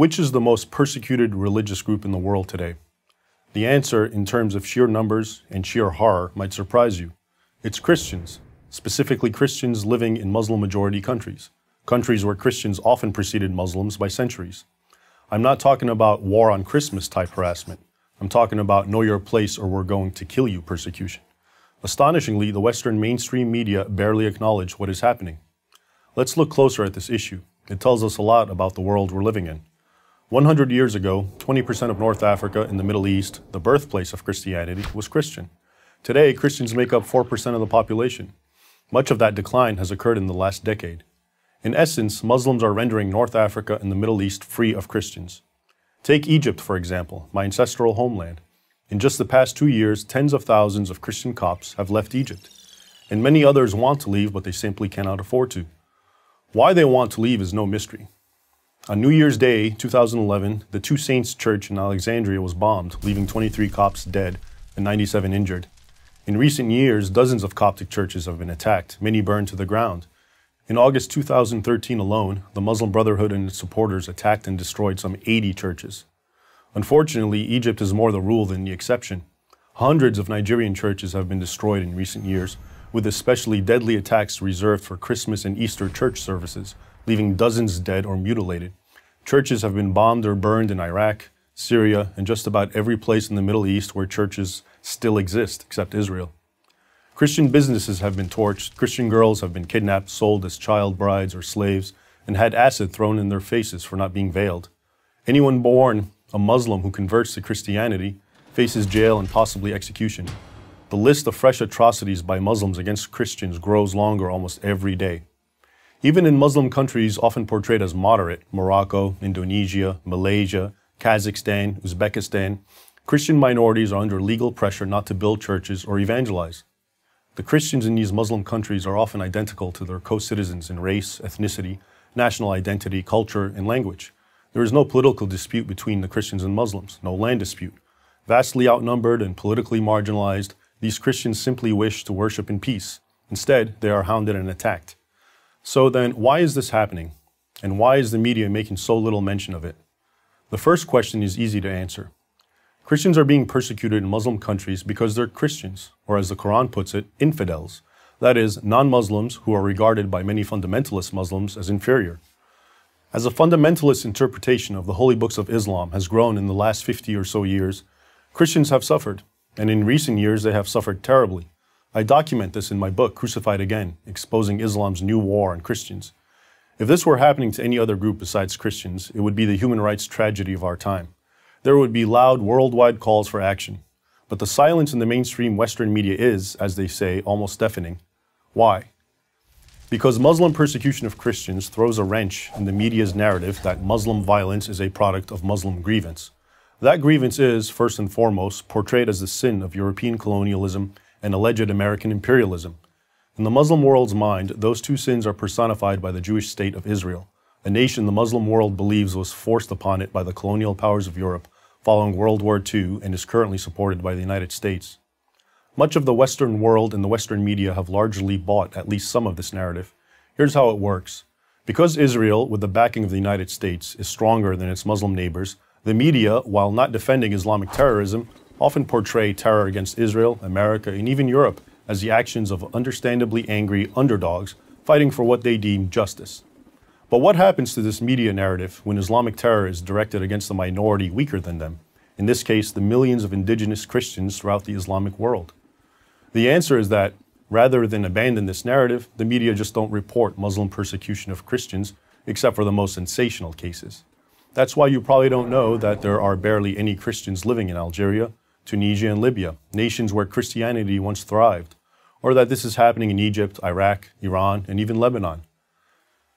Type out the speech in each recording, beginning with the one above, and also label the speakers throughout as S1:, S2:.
S1: Which is the most persecuted religious group in the world today? The answer, in terms of sheer numbers and sheer horror, might surprise you. It's Christians, specifically Christians living in Muslim majority countries, countries where Christians often preceded Muslims by centuries. I'm not talking about war on Christmas type harassment. I'm talking about know your place or we're going to kill you persecution. Astonishingly, the Western mainstream media barely acknowledge what is happening. Let's look closer at this issue. It tells us a lot about the world we're living in. 100 years ago, 20% of North Africa and the Middle East, the birthplace of Christianity, was Christian. Today, Christians make up 4% of the population. Much of that decline has occurred in the last decade. In essence, Muslims are rendering North Africa and the Middle East free of Christians. Take Egypt, for example, my ancestral homeland. In just the past two years, tens of thousands of Christian Copts have left Egypt, and many others want to leave, but they simply cannot afford to. Why they want to leave is no mystery. On New Year's Day, 2011, the Two Saints Church in Alexandria was bombed, leaving 23 cops dead and 97 injured. In recent years, dozens of Coptic churches have been attacked, many burned to the ground. In August 2013 alone, the Muslim Brotherhood and its supporters attacked and destroyed some 80 churches. Unfortunately, Egypt is more the rule than the exception. Hundreds of Nigerian churches have been destroyed in recent years, with especially deadly attacks reserved for Christmas and Easter church services, leaving dozens dead or mutilated. Churches have been bombed or burned in Iraq, Syria, and just about every place in the Middle East where churches still exist, except Israel. Christian businesses have been torched, Christian girls have been kidnapped, sold as child brides or slaves, and had acid thrown in their faces for not being veiled. Anyone born a Muslim who converts to Christianity faces jail and possibly execution. The list of fresh atrocities by Muslims against Christians grows longer almost every day. Even in Muslim countries often portrayed as moderate, Morocco, Indonesia, Malaysia, Kazakhstan, Uzbekistan, Christian minorities are under legal pressure not to build churches or evangelize. The Christians in these Muslim countries are often identical to their co citizens in race, ethnicity, national identity, culture, and language. There is no political dispute between the Christians and Muslims, no land dispute. Vastly outnumbered and politically marginalized, these Christians simply wish to worship in peace. Instead, they are hounded and attacked. So then, why is this happening? And why is the media making so little mention of it? The first question is easy to answer. Christians are being persecuted in Muslim countries because they're Christians, or as the Quran puts it, infidels, that is, non Muslims who are regarded by many fundamentalist Muslims as inferior. As a fundamentalist interpretation of the holy books of Islam has grown in the last 50 or so years, Christians have suffered, and in recent years they have suffered terribly. I document this in my book, Crucified Again Exposing Islam's New War on Christians. If this were happening to any other group besides Christians, it would be the human rights tragedy of our time. There would be loud worldwide calls for action. But the silence in the mainstream Western media is, as they say, almost deafening. Why? Because Muslim persecution of Christians throws a wrench in the media's narrative that Muslim violence is a product of Muslim grievance. That grievance is, first and foremost, portrayed as the sin of European colonialism and alleged American imperialism. In the Muslim world's mind, those two sins are personified by the Jewish state of Israel, a nation the Muslim world believes was forced upon it by the colonial powers of Europe following World War II and is currently supported by the United States. Much of the Western world and the Western media have largely bought at least some of this narrative. Here's how it works. Because Israel, with the backing of the United States, is stronger than its Muslim neighbors, the media, while not defending Islamic terrorism, often portray terror against Israel, America, and even Europe as the actions of understandably angry underdogs fighting for what they deem justice. But what happens to this media narrative when Islamic terror is directed against a minority weaker than them? In this case, the millions of indigenous Christians throughout the Islamic world. The answer is that, rather than abandon this narrative, the media just don't report Muslim persecution of Christians, except for the most sensational cases. That's why you probably don't know that there are barely any Christians living in Algeria, Tunisia, and Libya, nations where Christianity once thrived, or that this is happening in Egypt, Iraq, Iran, and even Lebanon.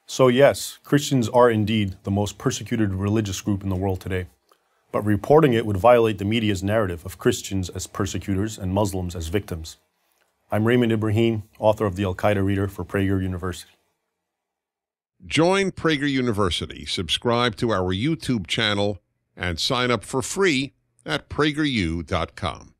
S1: So, yes, Christians are indeed the most persecuted religious group in the world today. But reporting it would violate the media's narrative of Christians as persecutors and Muslims as victims. I'm Raymond Ibrahim, author of the Al Qaeda Reader for Prager University. Join Prager University, subscribe to our YouTube channel, and sign up for free at prageru.com.